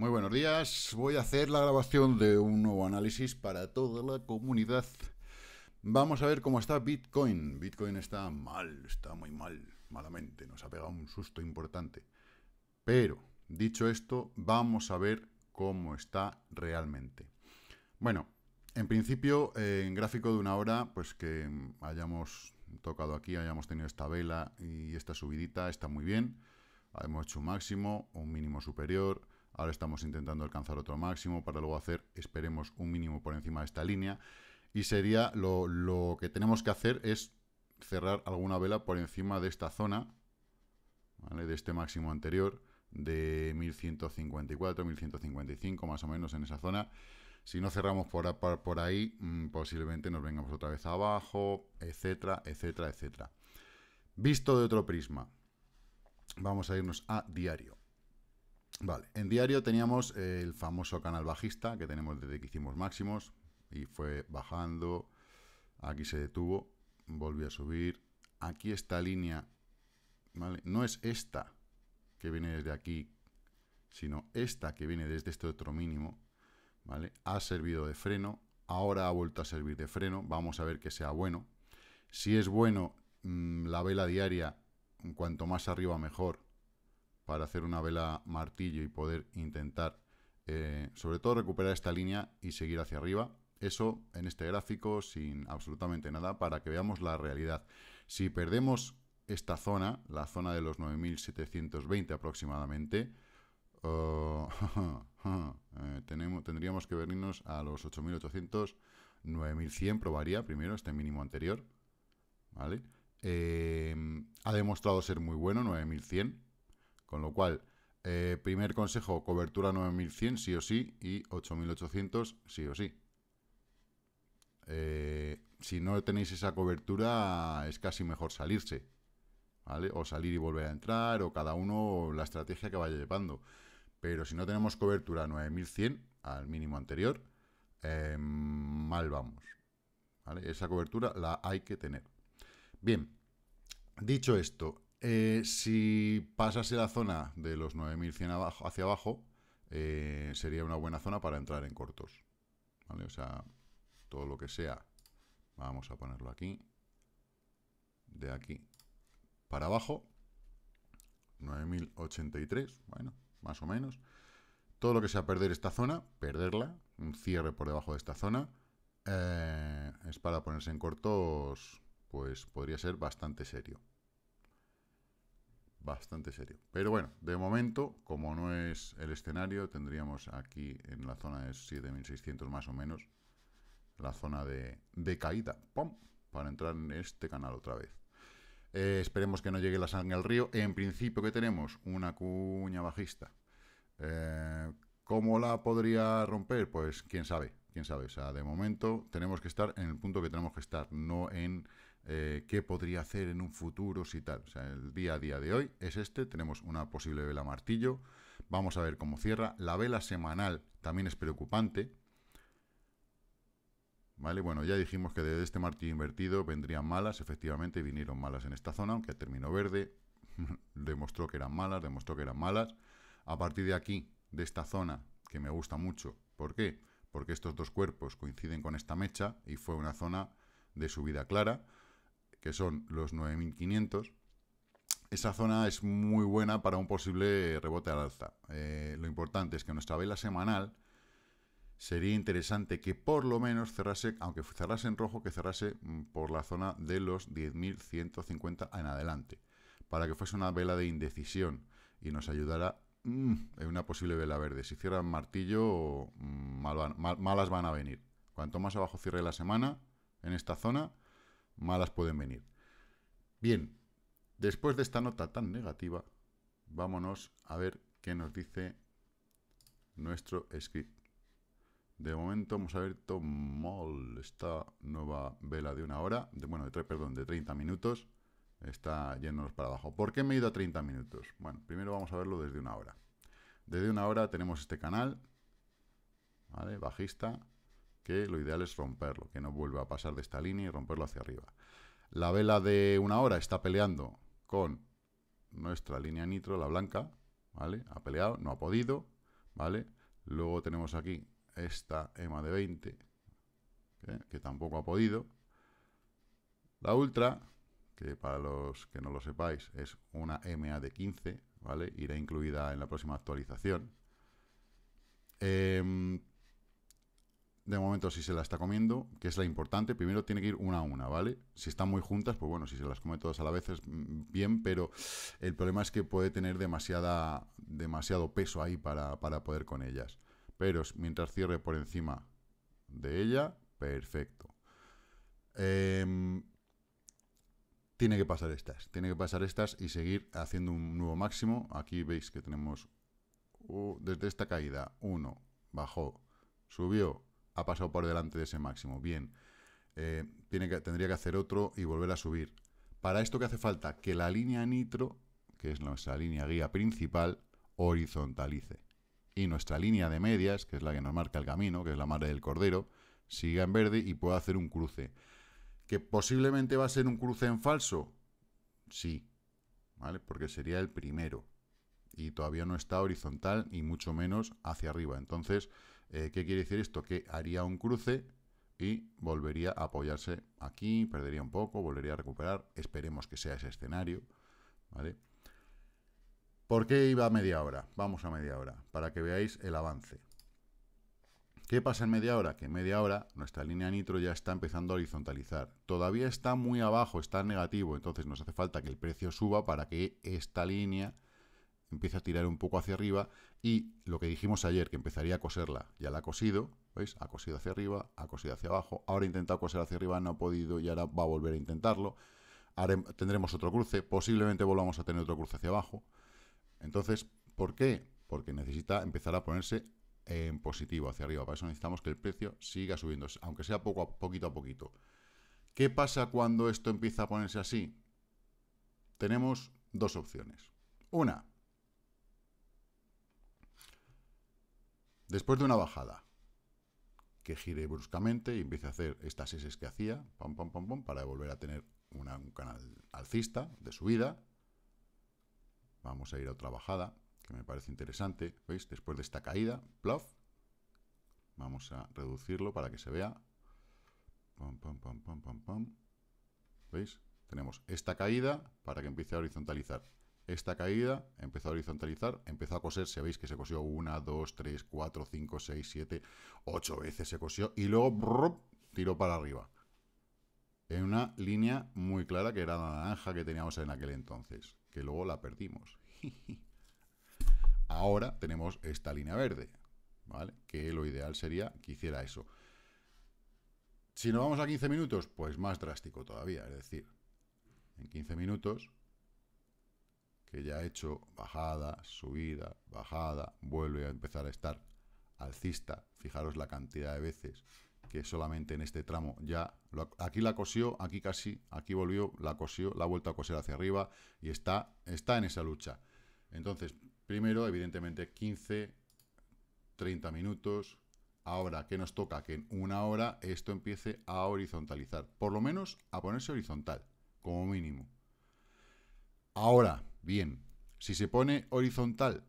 Muy buenos días. Voy a hacer la grabación de un nuevo análisis para toda la comunidad. Vamos a ver cómo está Bitcoin. Bitcoin está mal, está muy mal, malamente. Nos ha pegado un susto importante. Pero, dicho esto, vamos a ver cómo está realmente. Bueno, en principio, eh, en gráfico de una hora, pues que hayamos tocado aquí, hayamos tenido esta vela y esta subidita, está muy bien. Hemos hecho un máximo, un mínimo superior Ahora estamos intentando alcanzar otro máximo para luego hacer, esperemos, un mínimo por encima de esta línea. Y sería lo, que tenemos que hacer es cerrar alguna vela por encima de esta zona, ¿vale? de este máximo anterior, de 1154, 1155 más o menos en esa zona. Si no cerramos por, ahí, mm, posiblemente nos vengamos otra vez abajo, etcétera, etcétera, etcétera. Visto de otro prisma, vamos a irnos a diario en diario teníamos el famoso canal bajista que tenemos desde que hicimos máximos y fue bajando, aquí se detuvo, volvió a subir, aquí esta línea, No es esta que viene desde aquí, sino esta que viene desde este otro mínimo, ¿vale? Ha servido de freno, ahora ha vuelto a servir de freno, vamos a ver que sea bueno. Si es bueno, mm, la vela diaria, cuanto más arriba mejor, para hacer una vela martillo y poder intentar, eh, sobre todo, recuperar esta línea y seguir hacia arriba. Eso en este gráfico sin absolutamente nada para que veamos la realidad. Si perdemos esta zona, la zona de los 9.720 aproximadamente, oh, eh, tenemos, tendríamos que venirnos a los 8.800, 9.100 probaría primero este mínimo anterior, eh, ha demostrado ser muy bueno, 9100. Con lo cual, eh, primer consejo, cobertura 9100 sí o sí y 8800 sí o sí. Eh, si no tenéis esa cobertura, es casi mejor salirse. O salir y volver a entrar, o cada uno la estrategia que vaya llevando. Pero si no tenemos cobertura 9100 al mínimo anterior, eh, mal vamos. Esa cobertura la hay que tener. Bien, dicho esto, eh, si pasase la zona de los 9100 abajo, hacia abajo, eh, sería una buena zona para entrar en cortos. O sea, todo lo que sea, vamos a ponerlo aquí, de aquí para abajo, 9083, bueno, más o menos. Todo lo que sea perder esta zona, perderla, un cierre por debajo de esta zona, eh, es para ponerse en cortos, pues podría ser bastante serio bastante serio. Pero bueno, de momento, como no es el escenario, tendríamos aquí en la zona de 7600 más o menos, la zona de, caída, ¡pum!, para entrar en este canal otra vez. Eh, esperemos que no llegue la sangre al río. En principio, que tenemos? Una cuña bajista. Eh, ¿Cómo la podría romper? Pues quién sabe, quién sabe. O sea, de momento tenemos que estar en el punto que tenemos que estar, no en eh, qué podría hacer en un futuro si tal. O sea, el día a día de hoy es este, tenemos una posible vela martillo, vamos a ver cómo cierra. La vela semanal también es preocupante. ¿Vale? Bueno, ya dijimos que desde este martillo invertido vendrían malas, efectivamente vinieron malas en esta zona, aunque terminó verde, demostró que eran malas, demostró que eran malas. A partir de aquí, de esta zona, que me gusta mucho, ¿por qué? Porque estos dos cuerpos coinciden con esta mecha y fue una zona de subida clara que son los 9500, esa zona es muy buena para un posible rebote al alza. Eh, lo importante es que nuestra vela semanal sería interesante que por lo menos cerrase, aunque cerrase en rojo, que cerrase mm, por la zona de los 10.150 en adelante, para que fuese una vela de indecisión y nos ayudara mm, en una posible vela verde. Si cierran martillo, mm, malas van a venir. Cuanto más abajo cierre la semana en esta zona, malas pueden venir. Bien, después de esta nota tan negativa, vámonos a ver qué nos dice nuestro script. De momento vamos a ver mol, esta nueva vela de una hora, de, bueno, de, perdón, de 30 minutos, está yéndonos para abajo. ¿Por qué me he ido a 30 minutos? Bueno, primero vamos a verlo desde una hora. Desde una hora tenemos este canal, ¿vale? Bajista, que lo ideal es romperlo, que no vuelva a pasar de esta línea y romperlo hacia arriba. La vela de una hora está peleando con nuestra línea nitro, la blanca, ¿vale? Ha peleado, no ha podido, ¿vale? Luego tenemos aquí esta EMA de 20, ¿eh? que tampoco ha podido. La Ultra, que para los que no lo sepáis es una MA de 15, ¿vale? Irá incluida en la próxima actualización. Em, de momento si se la está comiendo, que es la importante, primero tiene que ir una a una, ¿vale? Si están muy juntas, pues bueno, si se las come todas a la vez es mm, bien, pero el problema es que puede tener demasiada, demasiado peso ahí para, poder con ellas. Pero mientras cierre por encima de ella, perfecto. Em, tiene que pasar estas, tiene que pasar estas y seguir haciendo un nuevo máximo. Aquí veis que tenemos oh, desde esta caída, uno, bajó, subió, ha pasado por delante de ese máximo. Bien, eh, tiene que, tendría que hacer otro y volver a subir. Para esto que hace falta que la línea nitro, que es nuestra línea guía principal, horizontalice. Y nuestra línea de medias, que es la que nos marca el camino, que es la madre del cordero, siga en verde y pueda hacer un cruce. ¿Que posiblemente va a ser un cruce en falso? Sí, ¿vale? Porque sería el primero. Y todavía no está horizontal y mucho menos hacia arriba. Entonces, eh, ¿Qué quiere decir esto? Que haría un cruce y volvería a apoyarse aquí, perdería un poco, volvería a recuperar. Esperemos que sea ese escenario, ¿Por qué iba a media hora? Vamos a media hora, para que veáis el avance. ¿Qué pasa en media hora? Que en media hora nuestra línea nitro ya está empezando a horizontalizar. Todavía está muy abajo, está negativo, entonces nos hace falta que el precio suba para que esta línea empieza a tirar un poco hacia arriba y lo que dijimos ayer, que empezaría a coserla, ya la ha cosido, ¿veis? Ha cosido hacia arriba, ha cosido hacia abajo, ahora ha intentado coser hacia arriba, no ha podido y ahora va a volver a intentarlo. Ahora tendremos otro cruce, posiblemente volvamos a tener otro cruce hacia abajo. Entonces, ¿por qué? Porque necesita empezar a ponerse en positivo hacia arriba. Para eso necesitamos que el precio siga subiendo, aunque sea poco a, poquito a poquito. ¿Qué pasa cuando esto empieza a ponerse así? Tenemos dos opciones. Una, Después de una bajada que gire bruscamente y empiece a hacer estas S que hacía, pam, pam, pam, para volver a tener un canal alcista de subida. Vamos a ir a otra bajada, que me parece interesante. ¿Veis? Después de esta caída, Vamos a reducirlo para que se vea. ¿Veis? Tenemos esta caída para que empiece a horizontalizar esta caída, empezó a horizontalizar, empezó a coser, veis que se cosió una, dos, tres, cuatro, cinco, seis, siete, ocho veces se cosió y luego tiró para arriba. En una línea muy clara que era la naranja que teníamos en aquel entonces, que luego la perdimos. Ahora tenemos esta línea verde, ¿vale? Que lo ideal sería que hiciera eso. Si nos vamos a 15 minutos, pues más drástico todavía, es decir, en 15 minutos que ya ha hecho bajada, subida, bajada, vuelve a empezar a estar alcista. Fijaros la cantidad de veces que solamente en este tramo ya... aquí la cosió, aquí casi, aquí volvió, la cosió, la ha vuelto a coser hacia arriba y está, está en esa lucha. Entonces, primero, evidentemente, 15, 30 minutos. Ahora, ¿qué nos toca? Que en una hora esto empiece a horizontalizar. Por lo menos a ponerse horizontal, como mínimo. Ahora, Bien, si se pone horizontal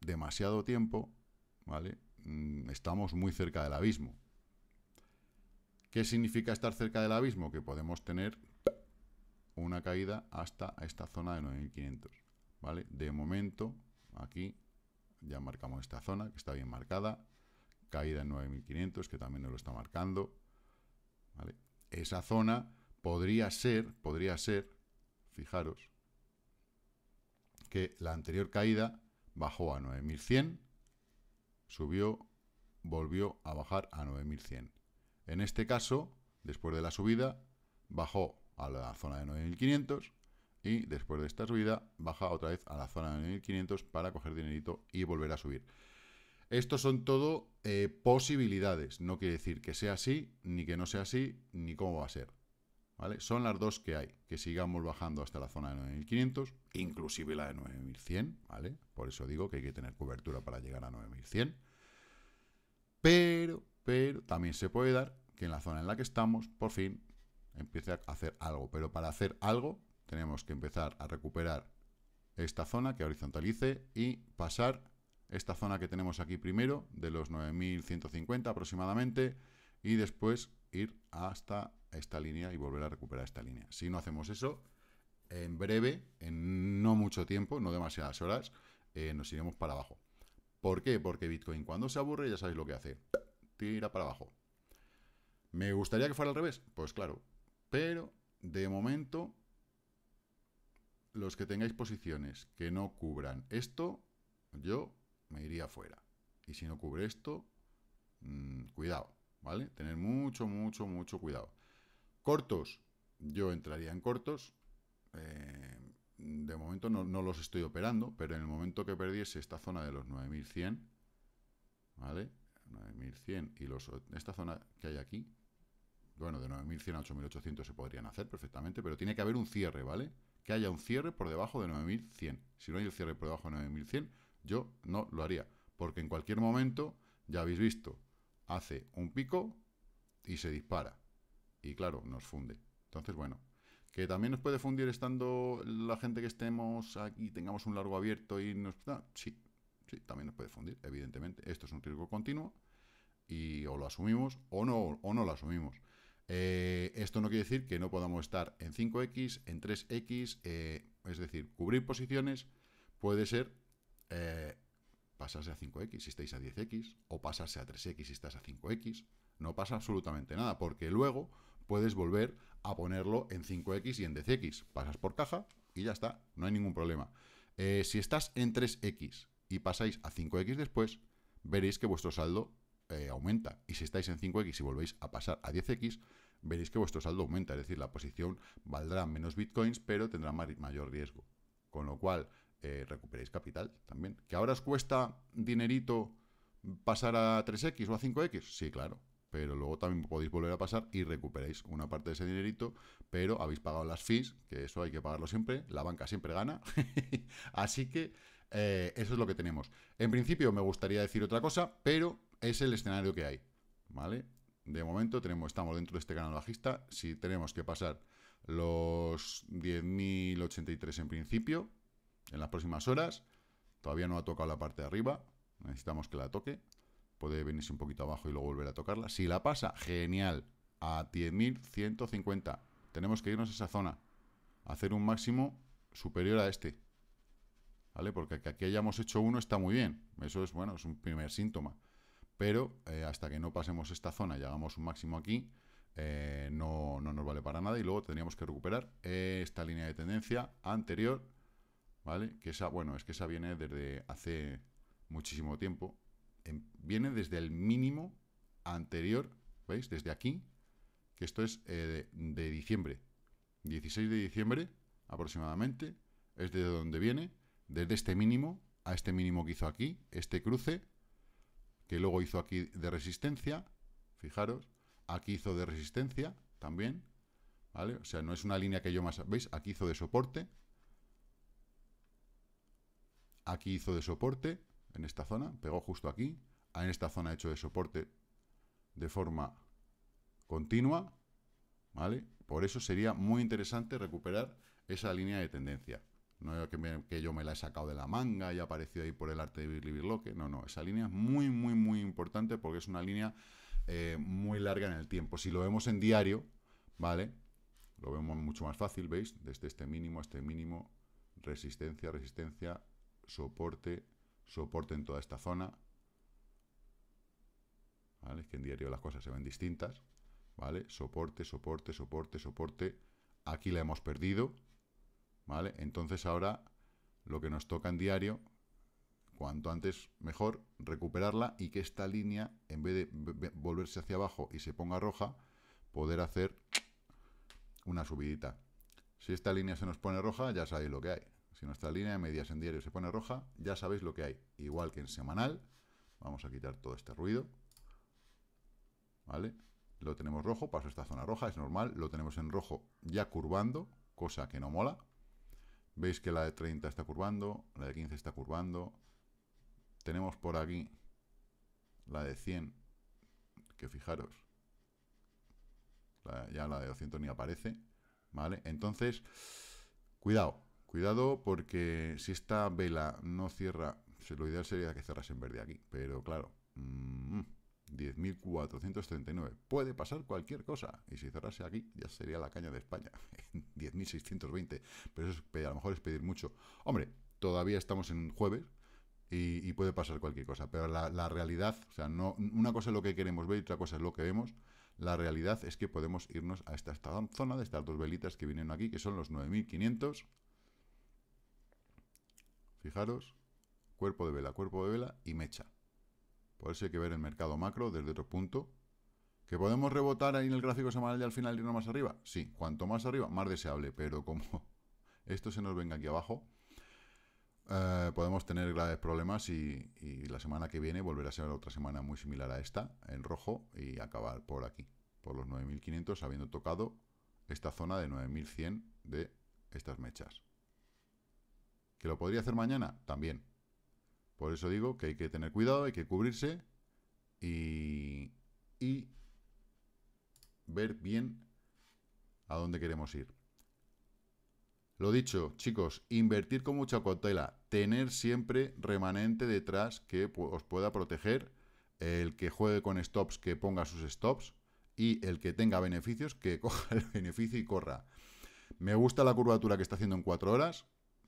demasiado tiempo, ¿vale? Mm, estamos muy cerca del abismo. ¿Qué significa estar cerca del abismo? Que podemos tener una caída hasta esta zona de 9500, ¿vale? De momento, aquí ya marcamos esta zona, que está bien marcada, caída en 9500, que también nos lo está marcando, ¿vale? Esa zona podría ser, podría ser, fijaros, que la anterior caída bajó a 9100, subió, volvió a bajar a 9100. En este caso, después de la subida, bajó a la zona de 9500 y después de esta subida baja otra vez a la zona de 9500 para coger dinerito y volver a subir. Estos son todo eh, posibilidades, no quiere decir que sea así, ni que no sea así, ni cómo va a ser. Son las dos que hay, que sigamos bajando hasta la zona de 9500, inclusive la de 9100, ¿vale? Por eso digo que hay que tener cobertura para llegar a 9100. Pero, pero, también se puede dar que en la zona en la que estamos, por fin, empiece a hacer algo. Pero para hacer algo, tenemos que empezar a recuperar esta zona que horizontalice y pasar esta zona que tenemos aquí primero, de los 9150 aproximadamente, y después ir hasta esta línea y volver a recuperar esta línea. Si no hacemos eso, en breve, en no mucho tiempo, no demasiadas horas, eh, nos iremos para abajo. ¿Por qué? Porque Bitcoin cuando se aburre ya sabéis lo que hace. Tira para abajo. ¿Me gustaría que fuera al revés? Pues claro. Pero, de momento, los que tengáis posiciones que no cubran esto, yo me iría afuera. Y si no cubre esto, mm, cuidado. ¿vale? Tener mucho, mucho, mucho cuidado. Cortos, yo entraría en cortos. Eh, de momento no, los estoy operando, pero en el momento que perdiese esta zona de los 9100, ¿vale? 9100 y los, esta zona que hay aquí, bueno, de 9100 a 8800 se podrían hacer perfectamente, pero tiene que haber un cierre, ¿vale? Que haya un cierre por debajo de 9100. Si no hay el cierre por debajo de 9100, yo no lo haría, porque en cualquier momento, ya habéis visto, hace un pico y se dispara. Y claro, nos funde. Entonces, bueno, que también nos puede fundir estando la gente que estemos aquí, tengamos un largo abierto y nos... Ah, sí, sí, también nos puede fundir, evidentemente. Esto es un riesgo continuo y o lo asumimos o no, o no lo asumimos. Eh, esto no quiere decir que no podamos estar en 5X, en 3X, eh, es decir, cubrir posiciones puede ser eh, pasarse a 5X si estáis a 10X, o pasarse a 3X si estás a 5X. No pasa absolutamente nada, porque luego puedes volver a ponerlo en 5X y en 10X. Pasas por caja y ya está, no hay ningún problema. Eh, si estás en 3X y pasáis a 5X después, veréis que vuestro saldo eh, aumenta. Y si estáis en 5X y volvéis a pasar a 10X, veréis que vuestro saldo aumenta. Es decir, la posición valdrá menos bitcoins, pero tendrá mayor riesgo. Con lo cual, eh, recuperéis capital también. ¿Que ahora os cuesta dinerito pasar a 3X o a 5X? Sí, claro. Pero luego también podéis volver a pasar y recuperéis una parte de ese dinerito, pero habéis pagado las fees, que eso hay que pagarlo siempre, la banca siempre gana. Así que eh, eso es lo que tenemos. En principio me gustaría decir otra cosa, pero es el escenario que hay. ¿Vale? De momento tenemos, estamos dentro de este canal bajista. Si tenemos que pasar los 10.083 en principio, en las próximas horas. Todavía no ha tocado la parte de arriba, necesitamos que la toque. Puede venirse un poquito abajo y luego volver a tocarla. Si la pasa, genial, a 10.150. Tenemos que irnos a esa zona, hacer un máximo superior a este. ¿Vale? Porque aquí hayamos hecho uno está muy bien. Eso es, bueno, es un primer síntoma. Pero eh, hasta que no pasemos esta zona y hagamos un máximo aquí, eh, no, no, nos vale para nada. Y luego tendríamos que recuperar esta línea de tendencia anterior ¿vale? Que esa, bueno, es que esa viene desde hace muchísimo tiempo. Em, viene desde el mínimo anterior, ¿veis? Desde aquí, que esto es eh, de, de diciembre. 16 de diciembre, aproximadamente, es de donde viene, desde este mínimo a este mínimo que hizo aquí, este cruce, que luego hizo aquí de resistencia, fijaros, aquí hizo de resistencia también, ¿vale? O sea, no es una línea que yo más... ¿Veis? Aquí hizo de soporte, Aquí hizo de soporte, en esta zona, pegó justo aquí. En esta zona ha hecho de soporte de forma continua, ¿vale? Por eso sería muy interesante recuperar esa línea de tendencia. No es que, yo me la he sacado de la manga y ha aparecido ahí por el arte de que No, no, esa línea es muy, muy, muy importante porque es una línea eh, muy larga en el tiempo. Si lo vemos en diario, ¿vale? Lo vemos mucho más fácil, ¿veis? Desde este mínimo a este mínimo, resistencia, resistencia, soporte, soporte en toda esta zona. ¿Vale? Es que en diario las cosas se ven distintas. ¿Vale? Soporte, soporte, soporte, soporte. Aquí la hemos perdido. ¿Vale? Entonces ahora lo que nos toca en diario, cuanto antes mejor, recuperarla y que esta línea, en vez de volverse hacia abajo y se ponga roja, poder hacer una subidita. Si esta línea se nos pone roja, ya sabéis lo que hay. Si nuestra línea de medias en diario se pone roja, ya sabéis lo que hay. Igual que en semanal, vamos a quitar todo este ruido. ¿Vale? Lo tenemos rojo, paso esta zona roja, es normal. Lo tenemos en rojo ya curvando, cosa que no mola. Veis que la de 30 está curvando, la de 15 está curvando. Tenemos por aquí la de 100, que fijaros, ya la de 200 ni aparece. ¿Vale? Entonces, cuidado, Cuidado porque si esta vela no cierra, lo ideal sería que cerrase en verde aquí, pero claro, 10.439, mm, puede pasar cualquier cosa, y si cerrase aquí ya sería la caña de España, 10.620, pero eso es, a lo mejor es pedir mucho. Hombre, todavía estamos en jueves, y, puede pasar cualquier cosa. Pero la, realidad, o sea, no, una cosa es lo que queremos ver y otra cosa es lo que vemos. La realidad es que podemos irnos a esta, esta zona de estas dos velitas que vienen aquí, que son los 9500 Fijaros, cuerpo de vela, cuerpo de vela y mecha. Por eso hay que ver el mercado macro desde otro punto. ¿Que podemos rebotar ahí en el gráfico semanal y al final irnos más arriba? Sí, cuanto más arriba, más deseable, pero como esto se nos venga aquí abajo, eh, podemos tener graves problemas y, y la semana que viene volverá a ser otra semana muy similar a esta, en rojo, y acabar por aquí, por los 9.500, habiendo tocado esta zona de 9.100 de estas mechas. ¿Que lo podría hacer mañana? También. Por eso digo que hay que tener cuidado, hay que cubrirse y, y ver bien a dónde queremos ir. Lo dicho, chicos, invertir con mucha cautela, tener siempre remanente detrás que os pueda proteger, el que juegue con stops que ponga sus stops y el que tenga beneficios que coja el beneficio y corra. Me gusta la curvatura que está haciendo en 4 horas,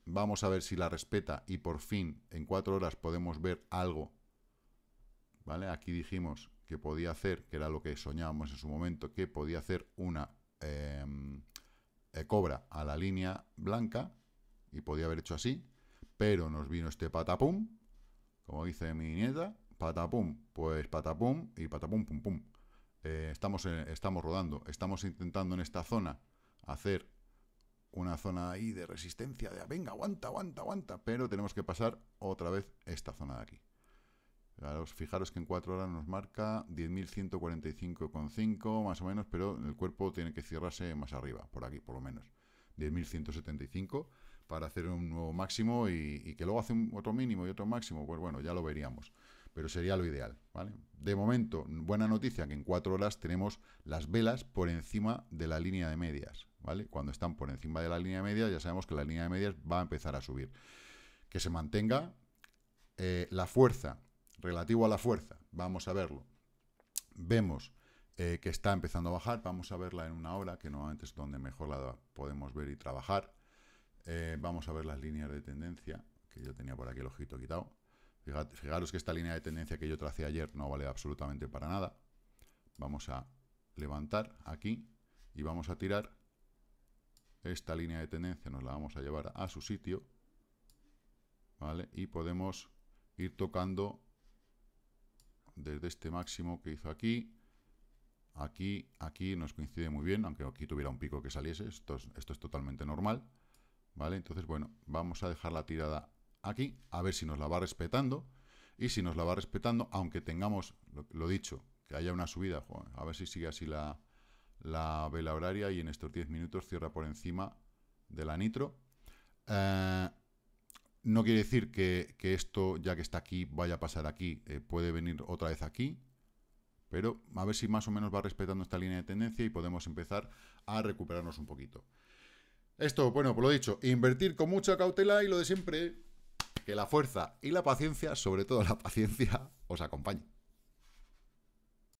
Vamos a ver si la respeta y por fin en cuatro horas podemos ver algo. ¿Vale? Aquí dijimos que podía hacer, que era lo que soñábamos en su momento, que podía hacer una em, eh, cobra a la línea blanca y podía haber hecho así, pero nos vino este patapum, como dice mi nieta, patapum, pues patapum y patapum pum pum. Eh, estamos, eh, estamos rodando, estamos intentando en esta zona hacer una zona ahí de resistencia, de ah, venga, aguanta, aguanta, aguanta, pero tenemos que pasar otra vez esta zona de aquí. Fijaros, que en cuatro horas nos marca 10.145,5 más o menos, pero el cuerpo tiene que cerrarse más arriba, por aquí por lo menos. 10.175 para hacer un nuevo máximo y, que luego hace un, otro mínimo y otro máximo, pues bueno, ya lo veríamos. Pero sería lo ideal, ¿vale? De momento, buena noticia que en cuatro horas tenemos las velas por encima de la línea de medias. Cuando están por encima de la línea media, ya sabemos que la línea de medias va a empezar a subir. Que se mantenga eh, la fuerza, relativo a la fuerza, vamos a verlo. Vemos eh, que está empezando a bajar, vamos a verla en una hora, que normalmente es donde mejor la podemos ver y trabajar. Eh, vamos a ver las líneas de tendencia, que yo tenía por aquí el ojito quitado. fijaros que esta línea de tendencia que yo tracé ayer no vale absolutamente para nada. Vamos a levantar aquí y vamos a tirar esta línea de tendencia nos la vamos a llevar a su sitio. ¿Vale? Y podemos ir tocando desde este máximo que hizo aquí. Aquí, aquí nos coincide muy bien, aunque aquí tuviera un pico que saliese. Esto es, totalmente normal. ¿Vale? Entonces, bueno, vamos a dejar la tirada aquí, a ver si nos la va respetando. Y si nos la va respetando, aunque tengamos, lo dicho, que haya una subida, a ver si sigue así la, la vela horaria y en estos 10 minutos cierra por encima de la nitro. Eh, no quiere decir que, esto, ya que está aquí, vaya a pasar aquí, eh, puede venir otra vez aquí, pero a ver si más o menos va respetando esta línea de tendencia y podemos empezar a recuperarnos un poquito. Esto, bueno, por pues lo dicho, invertir con mucha cautela y lo de siempre, que la fuerza y la paciencia, sobre todo la paciencia, os acompañe